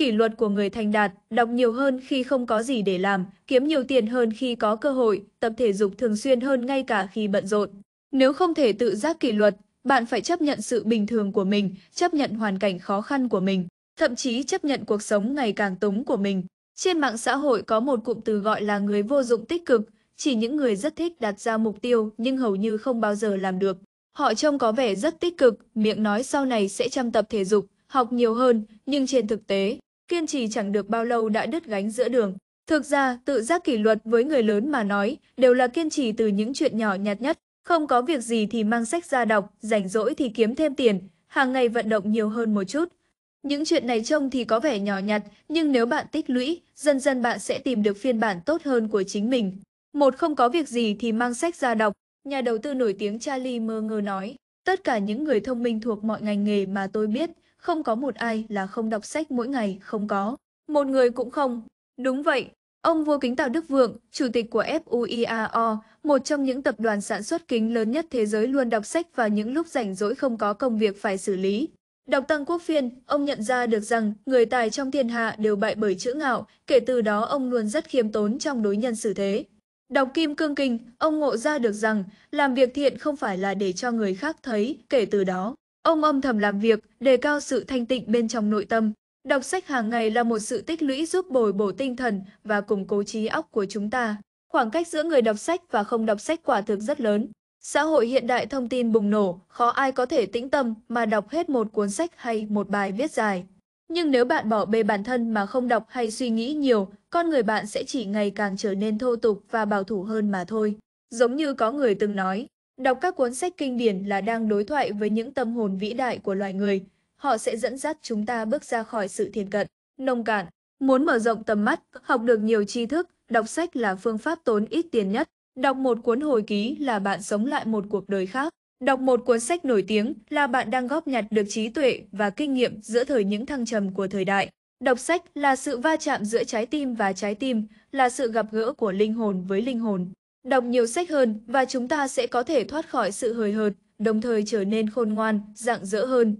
Kỷ luật của người thành đạt, đọc nhiều hơn khi không có gì để làm, kiếm nhiều tiền hơn khi có cơ hội, tập thể dục thường xuyên hơn ngay cả khi bận rộn. Nếu không thể tự giác kỷ luật, bạn phải chấp nhận sự bình thường của mình, chấp nhận hoàn cảnh khó khăn của mình, thậm chí chấp nhận cuộc sống ngày càng túng của mình. Trên mạng xã hội có một cụm từ gọi là người vô dụng tích cực, chỉ những người rất thích đặt ra mục tiêu nhưng hầu như không bao giờ làm được. Họ trông có vẻ rất tích cực, miệng nói sau này sẽ chăm tập thể dục, học nhiều hơn, nhưng trên thực tế, kiên trì chẳng được bao lâu đã đứt gánh giữa đường. Thực ra, tự giác kỷ luật với người lớn mà nói đều là kiên trì từ những chuyện nhỏ nhặt nhất. Không có việc gì thì mang sách ra đọc, rảnh rỗi thì kiếm thêm tiền, hàng ngày vận động nhiều hơn một chút. Những chuyện này trông thì có vẻ nhỏ nhặt, nhưng nếu bạn tích lũy, dần dần bạn sẽ tìm được phiên bản tốt hơn của chính mình. Một không có việc gì thì mang sách ra đọc, nhà đầu tư nổi tiếng Charlie Munger nói. Tất cả những người thông minh thuộc mọi ngành nghề mà tôi biết không có một ai là không đọc sách mỗi ngày, không có. Một người cũng không. Đúng vậy, ông vua kính Tào Đức Vượng, chủ tịch của FUIAO, một trong những tập đoàn sản xuất kính lớn nhất thế giới luôn đọc sách và những lúc rảnh rỗi không có công việc phải xử lý. Đọc Tăng Quốc Phiên, ông nhận ra được rằng người tài trong thiên hạ đều bại bởi chữ ngạo, kể từ đó ông luôn rất khiêm tốn trong đối nhân xử thế. Đọc Kim Cương Kinh, ông ngộ ra được rằng làm việc thiện không phải là để cho người khác thấy, kể từ đó, Ông âm thầm làm việc, đề cao sự thanh tịnh bên trong nội tâm. Đọc sách hàng ngày là một sự tích lũy giúp bồi bổ tinh thần và củng cố trí óc của chúng ta. Khoảng cách giữa người đọc sách và không đọc sách quả thực rất lớn. Xã hội hiện đại thông tin bùng nổ, khó ai có thể tĩnh tâm mà đọc hết một cuốn sách hay một bài viết dài. Nhưng nếu bạn bỏ bê bản thân mà không đọc hay suy nghĩ nhiều, con người bạn sẽ chỉ ngày càng trở nên thô tục và bảo thủ hơn mà thôi. Giống như có người từng nói, Đọc các cuốn sách kinh điển là đang đối thoại với những tâm hồn vĩ đại của loài người. Họ sẽ dẫn dắt chúng ta bước ra khỏi sự thiền cận, nông cạn. Muốn mở rộng tầm mắt, học được nhiều tri thức, đọc sách là phương pháp tốn ít tiền nhất. Đọc một cuốn hồi ký là bạn sống lại một cuộc đời khác. Đọc một cuốn sách nổi tiếng là bạn đang góp nhặt được trí tuệ và kinh nghiệm giữa thời những thăng trầm của thời đại. Đọc sách là sự va chạm giữa trái tim và trái tim, là sự gặp gỡ của linh hồn với linh hồn. Đọc nhiều sách hơn và chúng ta sẽ có thể thoát khỏi sự hời hợt, đồng thời trở nên khôn ngoan, rạng rỡ hơn.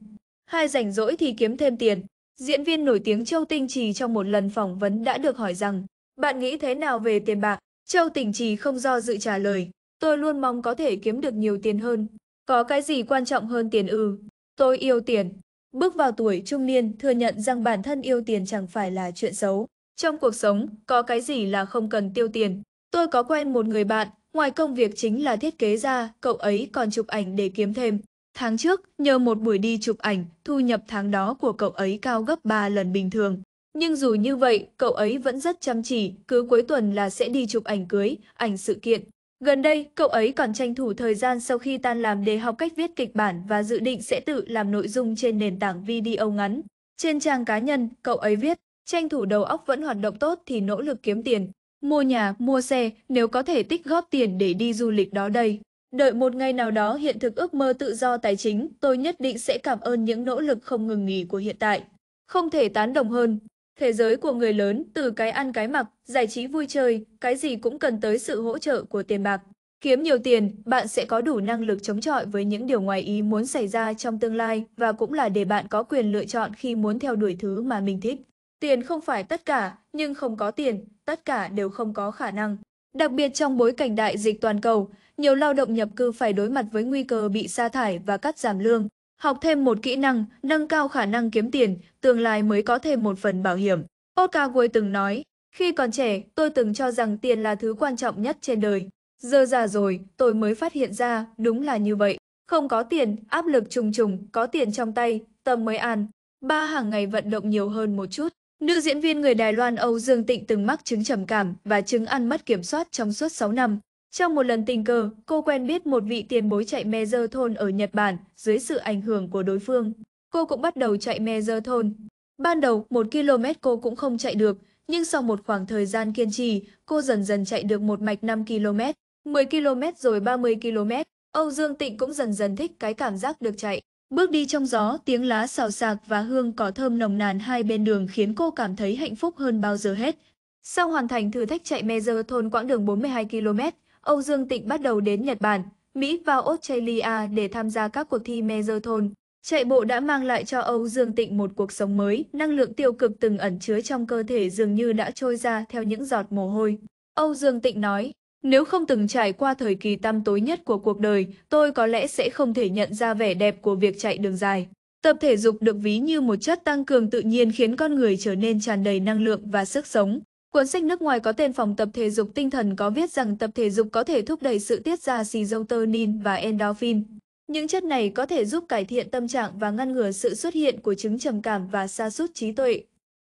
Hai rảnh rỗi thì kiếm thêm tiền. Diễn viên nổi tiếng Châu Tinh Trì trong một lần phỏng vấn đã được hỏi rằng, bạn nghĩ thế nào về tiền bạc? Châu Tinh Trì không do dự trả lời, tôi luôn mong có thể kiếm được nhiều tiền hơn. Có cái gì quan trọng hơn tiền ư? tôi yêu tiền. Bước vào tuổi trung niên thừa nhận rằng bản thân yêu tiền chẳng phải là chuyện xấu. Trong cuộc sống, có cái gì là không cần tiêu tiền. Tôi có quen một người bạn, ngoài công việc chính là thiết kế ra, cậu ấy còn chụp ảnh để kiếm thêm. Tháng trước, nhờ một buổi đi chụp ảnh, thu nhập tháng đó của cậu ấy cao gấp 3 lần bình thường. Nhưng dù như vậy, cậu ấy vẫn rất chăm chỉ, cứ cuối tuần là sẽ đi chụp ảnh cưới, ảnh sự kiện. Gần đây, cậu ấy còn tranh thủ thời gian sau khi tan làm để học cách viết kịch bản và dự định sẽ tự làm nội dung trên nền tảng video ngắn. Trên trang cá nhân, cậu ấy viết, tranh thủ đầu óc vẫn hoạt động tốt thì nỗ lực kiếm tiền, Mua nhà, mua xe, nếu có thể tích góp tiền để đi du lịch đó đây. Đợi một ngày nào đó hiện thực ước mơ tự do tài chính, tôi nhất định sẽ cảm ơn những nỗ lực không ngừng nghỉ của hiện tại. Không thể tán đồng hơn. Thế giới của người lớn, từ cái ăn cái mặc, giải trí vui chơi, cái gì cũng cần tới sự hỗ trợ của tiền bạc. Kiếm nhiều tiền, bạn sẽ có đủ năng lực chống chọi với những điều ngoài ý muốn xảy ra trong tương lai và cũng là để bạn có quyền lựa chọn khi muốn theo đuổi thứ mà mình thích. Tiền không phải tất cả, nhưng không có tiền, tất cả đều không có khả năng. Đặc biệt trong bối cảnh đại dịch toàn cầu, nhiều lao động nhập cư phải đối mặt với nguy cơ bị sa thải và cắt giảm lương. Học thêm một kỹ năng, nâng cao khả năng kiếm tiền, tương lai mới có thêm một phần bảo hiểm. Oka Wilde từng nói, khi còn trẻ, tôi từng cho rằng tiền là thứ quan trọng nhất trên đời. Giờ già rồi, tôi mới phát hiện ra, đúng là như vậy. Không có tiền, áp lực trùng trùng, có tiền trong tay, tâm mới an. Ba hàng ngày vận động nhiều hơn một chút. Nữ diễn viên người Đài Loan Âu Dương Tịnh từng mắc chứng trầm cảm và chứng ăn mất kiểm soát trong suốt 6 năm. Trong một lần tình cờ, cô quen biết một vị tiền bối chạy me dơ thôn ở Nhật Bản dưới sự ảnh hưởng của đối phương. Cô cũng bắt đầu chạy me dơ thôn. Ban đầu, một km cô cũng không chạy được, nhưng sau một khoảng thời gian kiên trì, cô dần dần chạy được một mạch 5 km, 10 km rồi 30 km. Âu Dương Tịnh cũng dần dần thích cái cảm giác được chạy. Bước đi trong gió, tiếng lá xào xạc và hương cỏ thơm nồng nàn hai bên đường khiến cô cảm thấy hạnh phúc hơn bao giờ hết. Sau hoàn thành thử thách chạy marathon quãng đường 42 km, Âu Dương Tịnh bắt đầu đến Nhật Bản, Mỹ và Australia để tham gia các cuộc thi marathon. Chạy bộ đã mang lại cho Âu Dương Tịnh một cuộc sống mới, năng lượng tiêu cực từng ẩn chứa trong cơ thể dường như đã trôi ra theo những giọt mồ hôi. Âu Dương Tịnh nói, nếu không từng trải qua thời kỳ tăm tối nhất của cuộc đời, tôi có lẽ sẽ không thể nhận ra vẻ đẹp của việc chạy đường dài. Tập thể dục được ví như một chất tăng cường tự nhiên khiến con người trở nên tràn đầy năng lượng và sức sống. Cuốn sách nước ngoài có tên Phòng tập thể dục tinh thần có viết rằng tập thể dục có thể thúc đẩy sự tiết ra serotonin và endorphin. Những chất này có thể giúp cải thiện tâm trạng và ngăn ngừa sự xuất hiện của chứng trầm cảm và sa sút trí tuệ.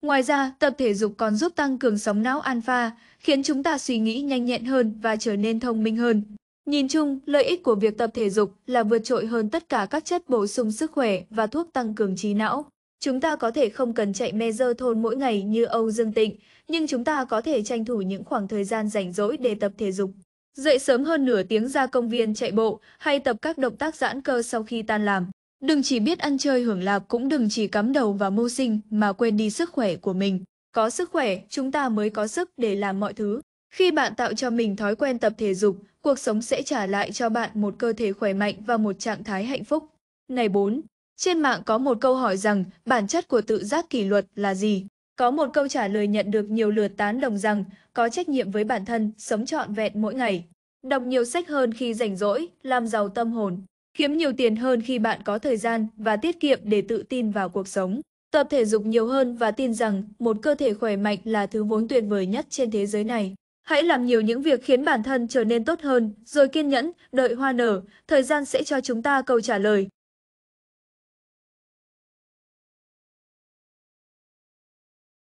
Ngoài ra, tập thể dục còn giúp tăng cường sóng não alpha, khiến chúng ta suy nghĩ nhanh nhẹn hơn và trở nên thông minh hơn. Nhìn chung, lợi ích của việc tập thể dục là vượt trội hơn tất cả các chất bổ sung sức khỏe và thuốc tăng cường trí não. Chúng ta có thể không cần chạy dơ thôn mỗi ngày như Âu Dương Tịnh, nhưng chúng ta có thể tranh thủ những khoảng thời gian rảnh rỗi để tập thể dục. Dậy sớm hơn nửa tiếng ra công viên chạy bộ hay tập các động tác giãn cơ sau khi tan làm. Đừng chỉ biết ăn chơi hưởng lạc cũng đừng chỉ cắm đầu vào mưu sinh mà quên đi sức khỏe của mình. Có sức khỏe, chúng ta mới có sức để làm mọi thứ. Khi bạn tạo cho mình thói quen tập thể dục, cuộc sống sẽ trả lại cho bạn một cơ thể khỏe mạnh và một trạng thái hạnh phúc. Ngày 4. Trên mạng có một câu hỏi rằng bản chất của tự giác kỷ luật là gì? Có một câu trả lời nhận được nhiều lượt tán đồng rằng có trách nhiệm với bản thân, sống trọn vẹn mỗi ngày. Đọc nhiều sách hơn khi rảnh rỗi, làm giàu tâm hồn kiếm nhiều tiền hơn khi bạn có thời gian và tiết kiệm để tự tin vào cuộc sống. Tập thể dục nhiều hơn và tin rằng một cơ thể khỏe mạnh là thứ vốn tuyệt vời nhất trên thế giới này. Hãy làm nhiều những việc khiến bản thân trở nên tốt hơn, rồi kiên nhẫn, đợi hoa nở, thời gian sẽ cho chúng ta câu trả lời.